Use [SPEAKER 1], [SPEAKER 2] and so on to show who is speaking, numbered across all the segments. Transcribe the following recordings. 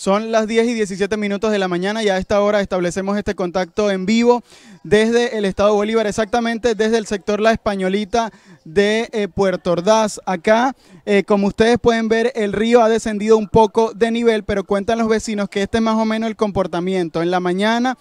[SPEAKER 1] Son las 10 y 17 minutos de la mañana y a esta hora establecemos este contacto en vivo desde el Estado de Bolívar, exactamente desde el sector La Españolita de eh, Puerto Ordaz. Acá, eh, como ustedes pueden ver, el río ha descendido un poco de nivel, pero cuentan los vecinos que este es más o menos el comportamiento. En la mañana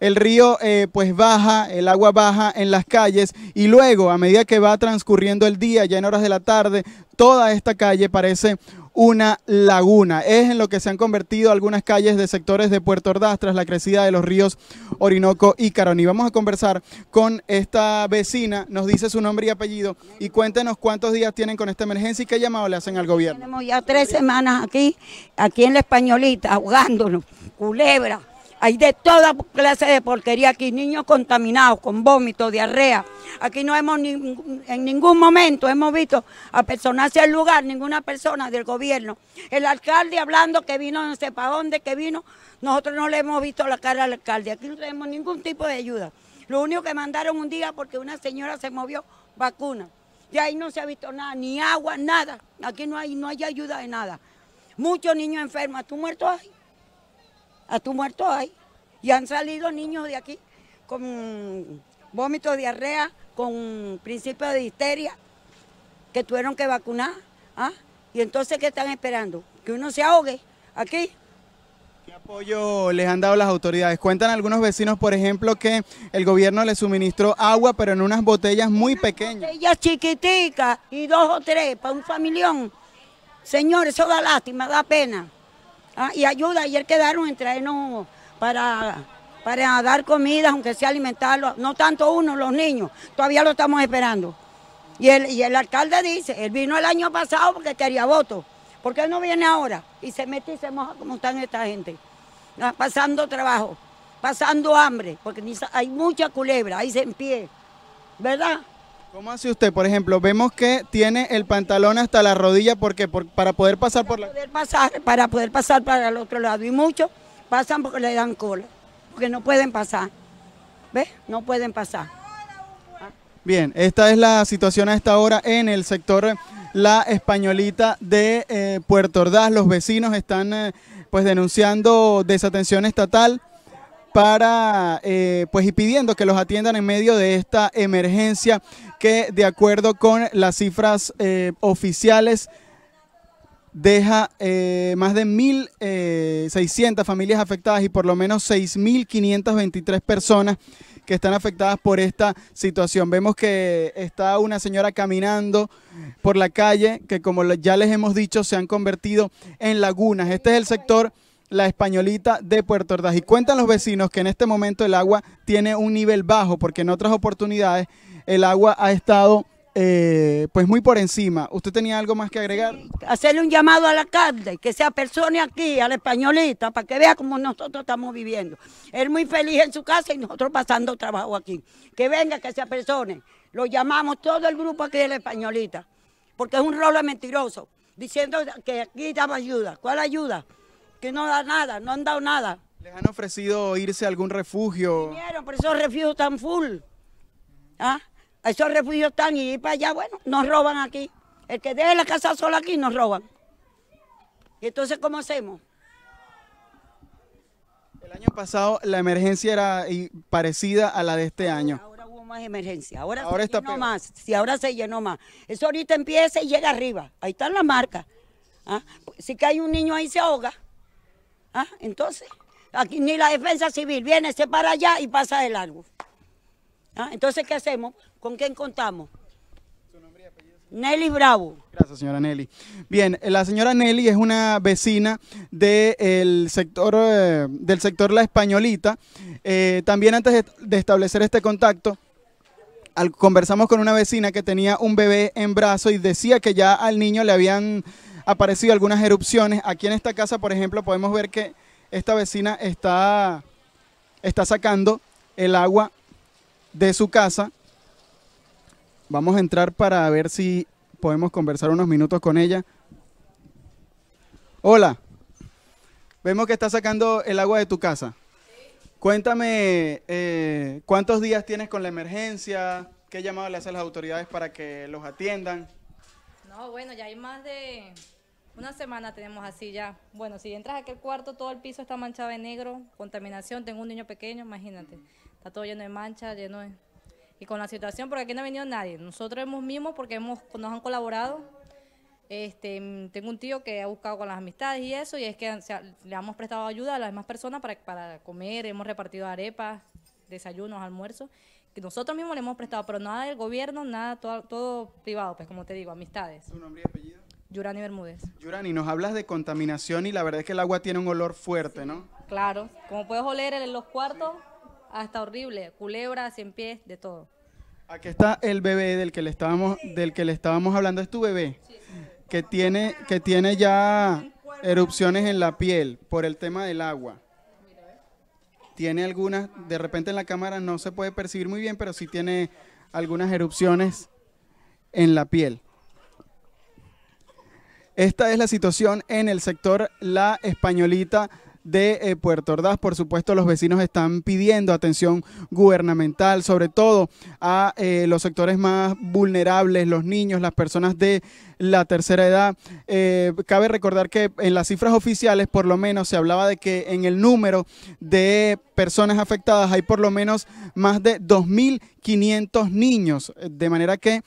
[SPEAKER 1] el río eh, pues baja, el agua baja en las calles y luego a medida que va transcurriendo el día, ya en horas de la tarde, toda esta calle parece una laguna. Es en lo que se han convertido algunas calles de sectores de Puerto Ordaz tras la crecida de los ríos Orinoco y Caroni. Vamos a conversar con esta vecina, nos dice su nombre y apellido y cuéntenos cuántos días tienen con esta emergencia y qué llamado le hacen al gobierno.
[SPEAKER 2] Tenemos ya tres semanas aquí, aquí en la Españolita, ahogándonos, culebra hay de toda clase de porquería aquí, niños contaminados con vómitos, diarrea. Aquí no hemos, en ningún momento hemos visto a hacia el lugar, ninguna persona del gobierno. El alcalde hablando que vino no sé para dónde, que vino, nosotros no le hemos visto la cara al alcalde. Aquí no tenemos ningún tipo de ayuda. Lo único que mandaron un día porque una señora se movió, vacuna. Y ahí no se ha visto nada, ni agua, nada. Aquí no hay, no hay ayuda de nada. Muchos niños enfermos, tú muerto ahí? a tu muerto hay. Y han salido niños de aquí con vómitos, diarrea, con principio de histeria, que tuvieron que vacunar. ¿ah? Y entonces, ¿qué están esperando? Que uno se ahogue aquí.
[SPEAKER 1] ¿Qué apoyo les han dado las autoridades? Cuentan algunos vecinos, por ejemplo, que el gobierno les suministró agua, pero en unas botellas muy pequeñas.
[SPEAKER 2] Botellas chiquiticas y dos o tres para un familión. Señor, eso da lástima, da pena. Ah, y ayuda. Ayer quedaron en traernos para, para dar comida, aunque sea alimentarlos, no tanto uno, los niños, todavía lo estamos esperando. Y el, y el alcalde dice, él vino el año pasado porque quería voto, ¿por qué no viene ahora y se mete y se moja como están esta gente, ah, pasando trabajo, pasando hambre, porque hay mucha culebra, ahí se en pie, ¿verdad?
[SPEAKER 1] ¿Cómo hace usted? Por ejemplo, vemos que tiene el pantalón hasta la rodilla porque para poder pasar por la...
[SPEAKER 2] para poder pasar para el otro lado. Y muchos pasan porque le dan cola, porque no pueden pasar. ¿Ves? No pueden pasar.
[SPEAKER 1] Bien, esta es la situación a esta hora en el sector La Españolita de eh, Puerto Ordaz. Los vecinos están eh, pues denunciando desatención estatal para eh, pues y pidiendo que los atiendan en medio de esta emergencia que de acuerdo con las cifras eh, oficiales deja eh, más de 1.600 eh, familias afectadas y por lo menos 6.523 personas que están afectadas por esta situación. Vemos que está una señora caminando por la calle que como ya les hemos dicho se han convertido en lagunas. Este es el sector la españolita de Puerto Ordaz. Y cuentan los vecinos que en este momento el agua tiene un nivel bajo, porque en otras oportunidades el agua ha estado eh, pues muy por encima. ¿Usted tenía algo más que agregar?
[SPEAKER 2] Hacerle un llamado al alcalde, que se apersone aquí, a la españolita, para que vea cómo nosotros estamos viviendo. Él muy feliz en su casa y nosotros pasando trabajo aquí. Que venga, que se apersone Lo llamamos todo el grupo aquí de la españolita, porque es un rolo mentiroso, diciendo que aquí daba ayuda. ¿Cuál ayuda? que no da nada, no han dado nada.
[SPEAKER 1] ¿Les han ofrecido irse a algún refugio? Vinieron, pero esos refugios
[SPEAKER 2] están full. ¿Ah? Esos refugios están y para allá, bueno, nos roban aquí. El que deje la casa sola aquí nos roban. ¿Y entonces cómo hacemos?
[SPEAKER 1] El año pasado la emergencia era parecida a la de este año. Ahora
[SPEAKER 2] hubo más emergencia. Ahora, se llenó más. Si ahora se llenó más. Eso ahorita empieza y llega arriba. Ahí están las marcas. ¿Ah? Si cae un niño ahí se ahoga. ¿Ah? Entonces, aquí ni la defensa civil viene, se para allá y pasa de largo. Ah, entonces, ¿qué hacemos? ¿Con quién contamos? Nelly
[SPEAKER 1] Bravo. Gracias, señora Nelly. Bien, eh, la señora Nelly es una vecina sector, eh, del sector La Españolita. Eh, también antes de, de, establecer este contacto, al, conversamos con una vecina que tenía un bebé en brazo y decía que ya al niño le habían aparecido algunas erupciones. Aquí en esta casa, por ejemplo, podemos ver que esta vecina está, está sacando el agua de su casa. Vamos a entrar para ver si podemos conversar unos minutos con ella. Hola, vemos que está sacando el agua de tu casa. Cuéntame, eh, ¿cuántos días tienes con la emergencia? ¿Qué llamado le hacen las autoridades para que los atiendan?
[SPEAKER 2] No, bueno, ya hay más de una semana tenemos así ya. Bueno, si entras a aquel cuarto, todo el piso está manchado de negro, contaminación, tengo un niño pequeño, imagínate. Está todo lleno de manchas, lleno de... Y con la situación, porque aquí no ha venido nadie. Nosotros hemos mismos porque hemos, nos han colaborado. Este, tengo un tío que ha buscado con las amistades y eso, y es que le hemos prestado ayuda a las demás personas para, para comer, hemos repartido arepas, desayunos, almuerzos, que nosotros mismos le hemos prestado, pero nada del gobierno, nada, todo, todo privado, pues como te digo, amistades. ¿Tu nombre y apellido? Yurani Bermúdez.
[SPEAKER 1] Yurani, nos hablas de contaminación y la verdad es que el agua tiene un olor fuerte, ¿no?
[SPEAKER 2] Claro, como puedes oler en los cuartos, hasta horrible, culebras, cien pies, de todo.
[SPEAKER 1] Aquí está el bebé del que le estábamos, del que le estábamos hablando, es tu bebé, que tiene, que tiene ya erupciones en la piel por el tema del agua. Tiene algunas, de repente en la cámara no se puede percibir muy bien, pero sí tiene algunas erupciones en la piel. Esta es la situación en el sector La Españolita de eh, Puerto Ordaz. Por supuesto, los vecinos están pidiendo atención gubernamental, sobre todo a eh, los sectores más vulnerables, los niños, las personas de la tercera edad. Eh, cabe recordar que en las cifras oficiales, por lo menos, se hablaba de que en el número de personas afectadas hay por lo menos más de 2.500 niños. De manera que,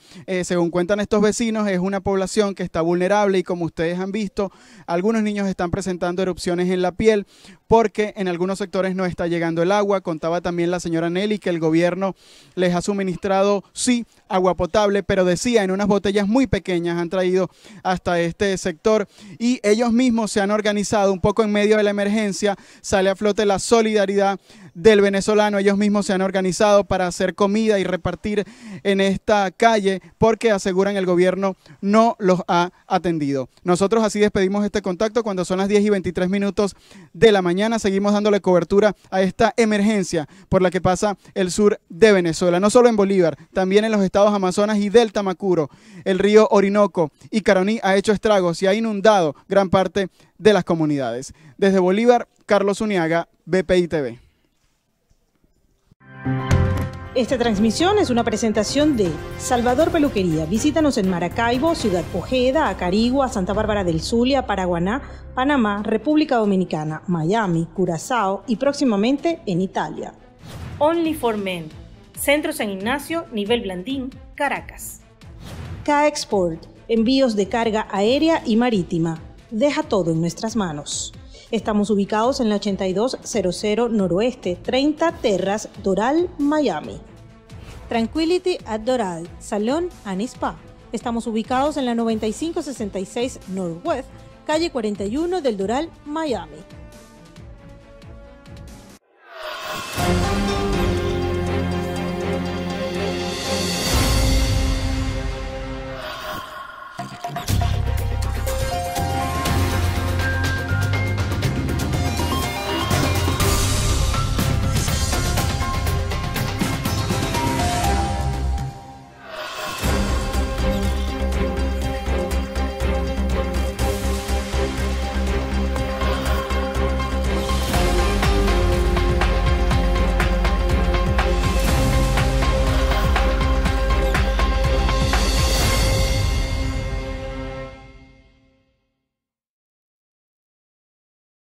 [SPEAKER 1] según cuentan estos vecinos, es una población que está vulnerable y como ustedes han visto, algunos niños están presentando erupciones en la piel porque en algunos sectores no está llegando el agua. Contaba también la señora Nelly que el gobierno les ha suministrado, sí, agua potable, pero decía en unas botellas muy pequeñas han traído hasta este sector y ellos mismos se han organizado un poco en medio de la emergencia. Sale a flote la solidaridad del venezolano. Ellos mismos se han organizado para hacer comida y repartir en esta calle porque aseguran el gobierno no los ha atendido. Nosotros así despedimos este contacto cuando son las 10 y 23 minutos de la mañana. Seguimos dándole cobertura a esta emergencia por la que pasa el sur de Venezuela, no solo en Bolívar, también en los estados Amazonas y Delta Macuro. El río Orinoco y Caroní ha hecho estragos y ha inundado gran parte de las comunidades. Desde Bolívar, Carlos Uniaga, BPI TV.
[SPEAKER 2] Esta transmisión es una presentación de Salvador Peluquería. Visítanos en Maracaibo, Ciudad Ojeda, Acarigua, Santa Bárbara del Zulia, Paraguaná, Panamá, República Dominicana, Miami, Curazao y próximamente en Italia. Only for Men. Centro San Ignacio, Nivel Blandín, Caracas. K-Export. Envíos de carga aérea y marítima. Deja todo en nuestras manos. Estamos ubicados en la 8200 Noroeste, 30 Terras, Doral, Miami. Tranquility at Doral, Salón Anispa. Estamos ubicados en la 9566 Northwest, calle 41 del Doral, Miami.